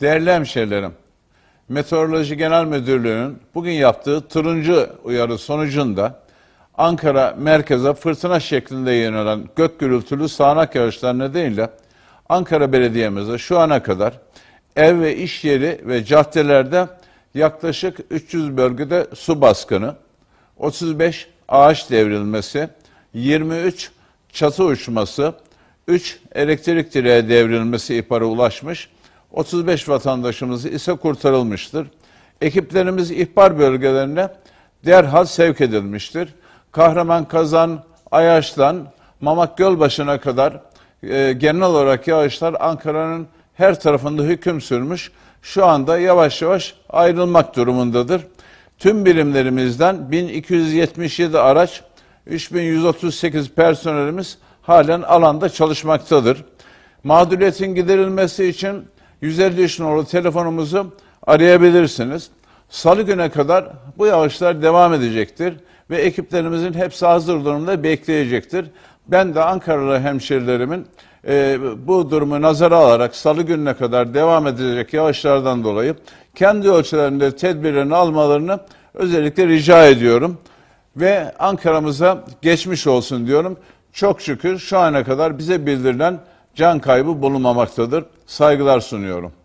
Değerli hemşehrilerim, Meteoroloji Genel Müdürlüğü'nün bugün yaptığı turuncu uyarı sonucunda Ankara merkeze fırtına şeklinde yönelen gök gürültülü sağanak yağışlar nedeniyle Ankara Belediye'mize şu ana kadar ev ve iş yeri ve caddelerde yaklaşık 300 bölgede su baskını, 35 ağaç devrilmesi, 23 çatı uçması, 3 elektrik direği devrilmesi ihbarı ulaşmış 35 vatandaşımız ise kurtarılmıştır. Ekiplerimiz ihbar bölgelerine derhal sevk edilmiştir. Kahraman Kazan, Ayaş'tan Mamak Gölbaşı'na kadar e, genel olarak yağışlar Ankara'nın her tarafında hüküm sürmüş. Şu anda yavaş yavaş ayrılmak durumundadır. Tüm birimlerimizden 1277 araç, 3138 personelimiz halen alanda çalışmaktadır. Mağduriyetin giderilmesi için 153 numaralı telefonumuzu arayabilirsiniz. Salı güne kadar bu yağışlar devam edecektir ve ekiplerimizin hepsi hazır durumda bekleyecektir. Ben de Ankaralı hemşerilerimin e, bu durumu nazara alarak salı gününe kadar devam edecek yağışlardan dolayı kendi ölçülerinde tedbirlerini almalarını özellikle rica ediyorum. Ve Ankara'mıza geçmiş olsun diyorum. Çok şükür şu ana kadar bize bildirilen can kaybı bulunmamaktadır. Saygılar sunuyorum.